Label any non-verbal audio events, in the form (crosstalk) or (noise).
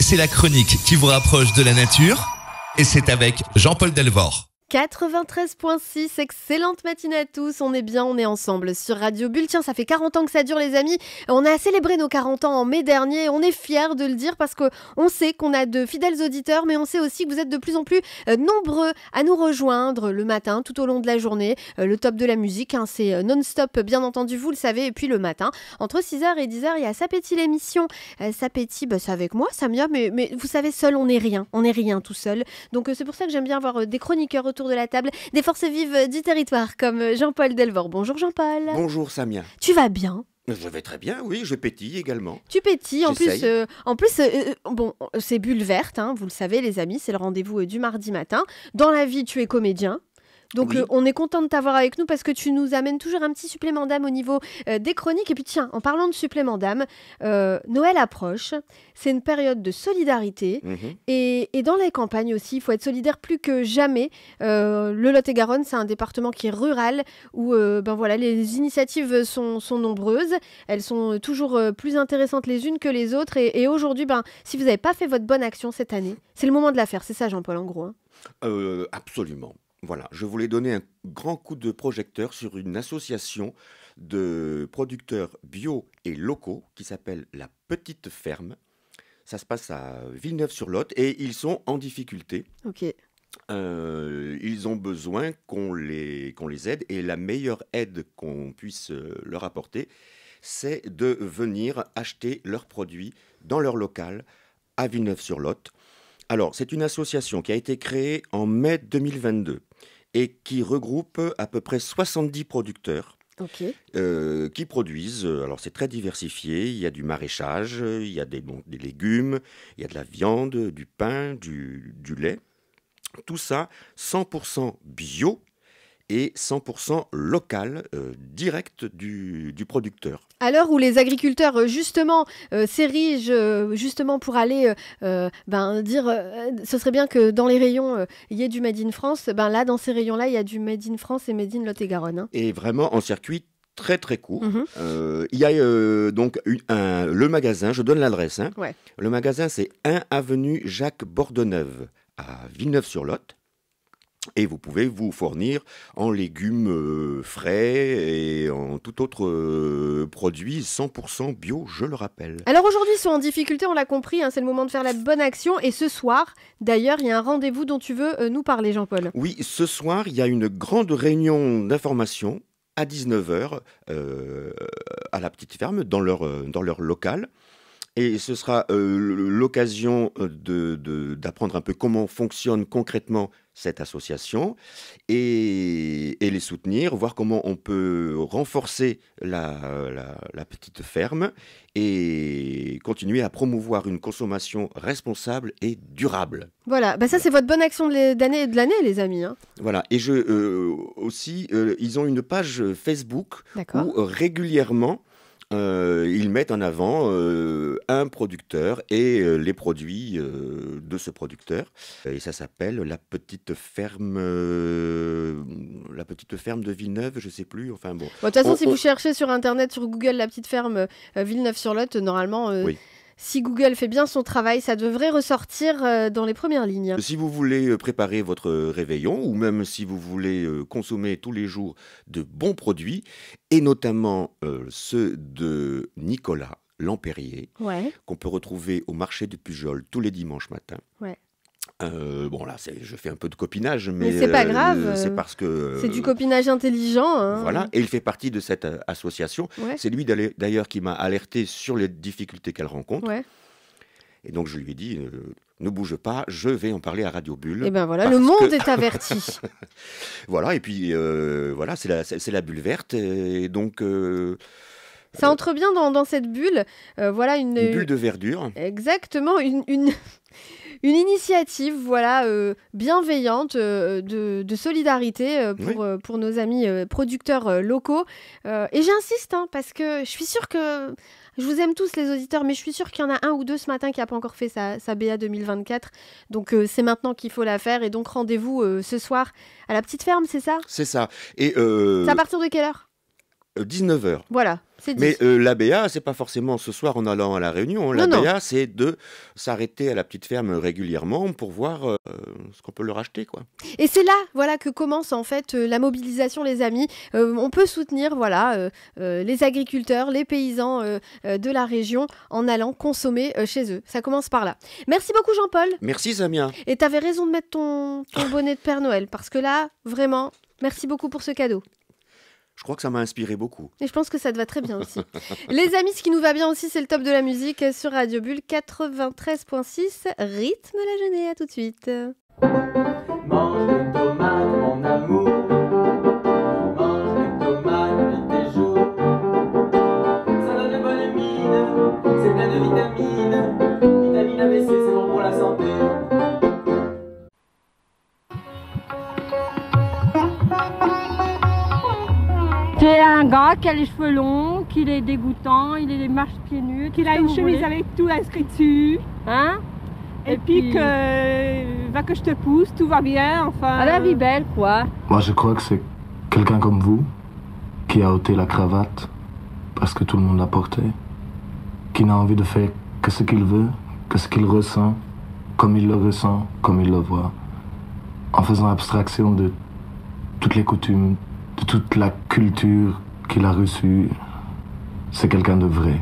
C'est la chronique qui vous rapproche de la nature et c'est avec Jean-Paul Delvor. 93.6, excellente matinée à tous, on est bien, on est ensemble sur Radio Bulle. Tiens, ça fait 40 ans que ça dure les amis, on a célébré nos 40 ans en mai dernier, on est fiers de le dire parce qu'on sait qu'on a de fidèles auditeurs, mais on sait aussi que vous êtes de plus en plus euh, nombreux à nous rejoindre le matin, tout au long de la journée. Euh, le top de la musique, hein, c'est euh, non-stop bien entendu, vous le savez, et puis le matin, entre 6h et 10h, il y a S'appétit l'émission. S'appétit, bah, c'est avec moi Samia, mais, mais vous savez, seul on n'est rien, on n'est rien tout seul. Donc c'est pour ça que j'aime bien avoir des chroniqueurs autour de la table des forces vives du territoire comme Jean-Paul Delvor. Bonjour Jean-Paul. Bonjour Samia. Tu vas bien je vais très bien, oui, je pétille également. Tu pétilles, en plus, euh, en plus euh, euh, bon, c'est bulle verte, hein, vous le savez les amis, c'est le rendez-vous du mardi matin. Dans la vie, tu es comédien, donc euh, on est content de t'avoir avec nous parce que tu nous amènes toujours un petit supplément d'âme au niveau euh, des chroniques. Et puis tiens, en parlant de supplément d'âme, euh, Noël approche, c'est une période de solidarité. Mhm. Et, dans les campagnes aussi, il faut être solidaire plus que jamais. le Lot-et-Garonne, c'est un département qui est rural, où ben voilà, les initiatives sont, nombreuses. Elles sont toujours plus intéressantes les unes que les autres. Et, aujourd'hui, ben, si vous n'avez pas fait votre bonne action cette année, c'est le moment de la faire. C'est ça, Jean-Paul, en gros. Hein. absolument. Voilà, je voulais donner un grand coup de projecteur sur une association de producteurs bio et locaux qui s'appelle La Petite Ferme. Ça se passe à Villeneuve-sur-Lot et ils sont en difficulté. Euh, ils ont besoin qu'on les, qu'on les aide et la meilleure aide qu'on puisse euh, leur apporter, c'est de venir acheter leurs produits dans leur local à Villeneuve-sur-Lot. Alors, c'est une association qui a été créée en mai 2022 et qui regroupe à peu près 70 producteurs. Euh, qui produisent, euh, alors c'est très diversifié, il y a du maraîchage, euh, il y a des, légumes, il y a de la viande, du pain, du, du lait. Tout ça 100% bio, et 100% local, euh, direct du, producteur. À l'heure où les agriculteurs euh, justement euh, s'érigent justement pour aller ben, dire ce serait bien que dans les rayons il y ait du Made in France, ben là dans ces rayons-là il y a du Made in France et Made in Lot-et-Garonne. Hein. Et vraiment en circuit très très court. Mhm. il y a donc un, le magasin, je donne l'adresse. Hein. Le magasin c'est 1 avenue Jacques Bordeneuve à Villeneuve-sur-Lot. Et vous pouvez vous fournir en légumes euh, frais et en tout autre euh, produit 100% bio, je le rappelle. Alors aujourd'hui, ils sont en difficulté, on l'a compris, hein, c'est le moment de faire la bonne action. Et ce soir, d'ailleurs, il y a un rendez-vous dont tu veux euh, nous parler, Jean-Paul. Oui, ce soir, il y a une grande réunion d'information à 19h à la petite ferme, dans leur, dans leur local. Et ce sera l'occasion d'apprendre de, un peu comment fonctionne concrètement cette association et, les soutenir, voir comment on peut renforcer la, petite ferme et continuer à promouvoir une consommation responsable et durable. Voilà, bah, ça c'est votre bonne action de l'année, de l'année les amis. Hein. Voilà, et je euh, aussi, euh, ils ont une page Facebook où euh, régulièrement euh, ils mettent en avant euh, un producteur et euh, les produits de ce producteur. Et ça s'appelle la petite ferme, la petite ferme de Villeneuve, je sais plus. Enfin bon. De toute façon, si vous cherchez sur internet, sur Google, la petite ferme Villeneuve-sur-Lot, normalement, si Google fait bien son travail, ça devrait ressortir euh, dans les premières lignes. Si vous voulez euh, préparer votre réveillon ou même si vous voulez euh, consommer tous les jours de bons produits, et notamment ceux de Nicolas Lampérier, qu'on peut retrouver au marché de Pujol tous les dimanches matins. Euh, bon là, je fais un peu de copinage, mais, c'est pas euh, grave. Euh, c'est parce que c'est du copinage intelligent. Hein. Voilà, et il fait partie de cette association. C'est lui d'ailleurs qui m'a alerté sur les difficultés qu'elle rencontre. Et donc je lui ai dit, ne bouge pas, je vais en parler à Radio Bulle. Et eh ben voilà, le monde est averti. (laughs) voilà, et puis voilà, c'est la, la, bulle verte, et donc. Ça entre bien dans, cette bulle. Euh, voilà une, bulle de verdure. Exactement, une, une, (laughs) initiative voilà euh, bienveillante euh, de, solidarité pour, pour nos amis producteurs locaux. et j'insiste, hein, parce que je suis sûre que je vous aime tous les auditeurs, mais je suis sûre qu'il y en a un ou deux ce matin qui n'a pas encore fait sa, BA 2024. Donc c'est maintenant qu'il faut la faire. Et donc rendez-vous ce soir à la petite ferme, c'est ça C'est ça. Et C'est à partir de quelle heure 19h. Voilà, mais l'ABA, euh, l'ABA, c'est pas forcément ce soir en allant à la réunion. L'ABA, c'est de s'arrêter à la petite ferme régulièrement pour voir euh, ce qu'on peut leur acheter. Quoi. Et c'est là voilà, que commence en fait euh, la mobilisation, les amis. on peut soutenir voilà, les agriculteurs, les paysans de la région en allant consommer chez eux. Ça commence par là. Merci beaucoup Jean-Paul. Merci Samia. Et tu avais raison de mettre ton bonnet de Père Noël parce que là, vraiment, merci beaucoup pour ce cadeau je crois que ça m'a inspiré beaucoup. Et je pense que ça te va très bien aussi. (laughs) les amis, ce qui nous va bien aussi, c'est le top de la musique sur Radio Bulle 93.6, rythme la jeunesse. À tout de suite. C'est un gars qui a les cheveux longs, qui est dégoûtant, il est les marches pieds nus. Qu'il a une chemise avec tout inscrit dessus. Hein et, puis, que euh, va que je te pousse, tout va bien, enfin. À ah, la vie euh. belle, quoi. Moi, je crois que c'est quelqu'un comme vous qui a ôté la cravate parce que tout le monde l'a portée, qui n'a envie de faire que ce qu'il veut, que ce qu'il ressent, comme il le ressent, comme il le voit, en faisant abstraction de toutes les coutumes, de toute la culture qu'il a reçue, c'est quelqu'un de vrai.